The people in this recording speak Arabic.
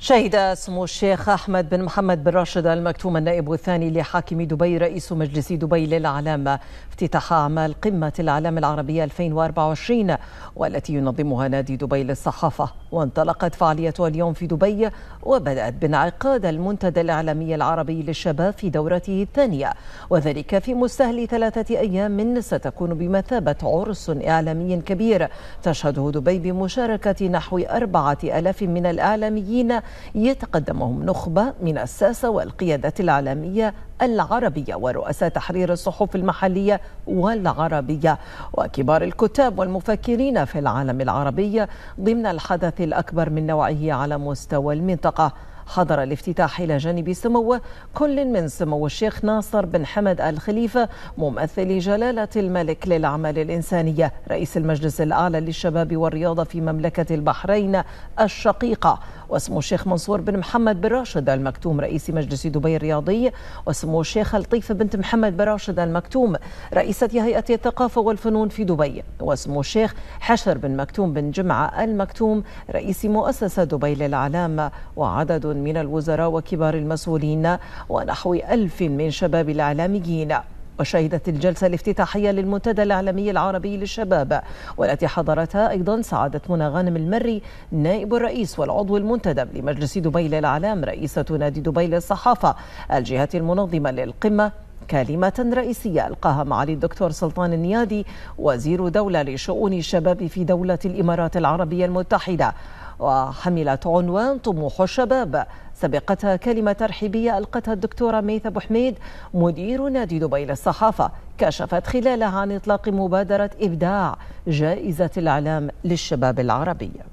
شهد سمو الشيخ أحمد بن محمد بن راشد المكتوم النائب الثاني لحاكم دبي رئيس مجلس دبي للإعلام افتتاح أعمال قمة الإعلام العربية 2024 والتي ينظمها نادي دبي للصحافة وانطلقت فعاليتها اليوم في دبي وبدأت بانعقاد المنتدى الإعلامي العربي للشباب في دورته الثانية وذلك في مستهل ثلاثة أيام ستكون بمثابة عرس إعلامي كبير تشهده دبي بمشاركة نحو أربعة ألاف من الإعلاميين يتقدمهم نخبة من الساسة والقيادات العالمية العربية ورؤساء تحرير الصحف المحلية والعربية وكبار الكتاب والمفكرين في العالم العربي ضمن الحدث الأكبر من نوعه على مستوى المنطقة حضر الافتتاح إلى جانب سمو كل من سمو الشيخ ناصر بن حمد آل خليفة ممثل جلالة الملك للأعمال الإنسانية رئيس المجلس الأعلى للشباب والرياضة في مملكة البحرين الشقيقة واسمو الشيخ منصور بن محمد بن راشد المكتوم رئيس مجلس دبي الرياضي واسمو الشيخ لطيفة بنت محمد بن راشد المكتوم رئيسة هيئة الثقافة والفنون في دبي واسمو الشيخ حشر بن مكتوم بن جمعة المكتوم رئيس مؤسسة دبي للعلامة وعدد من الوزراء وكبار المسؤولين ونحو ألف من شباب الإعلاميين وشهدت الجلسة الافتتاحية للمنتدى الإعلامي العربي للشباب والتي حضرتها أيضا سعادة منى غانم المري نائب الرئيس والعضو المنتدب لمجلس دبي للإعلام رئيسة نادي دبي للصحافة الجهة المنظمة للقمة كلمة رئيسية ألقاها معالي الدكتور سلطان النيادي وزير دولة لشؤون الشباب في دولة الإمارات العربية المتحدة وحملت عنوان طموح الشباب سبقتها كلمة ترحيبية ألقتها الدكتورة ميثا أبو حميد مدير نادي دبي للصحافة كشفت خلالها عن إطلاق مبادرة إبداع جائزة الإعلام للشباب العربي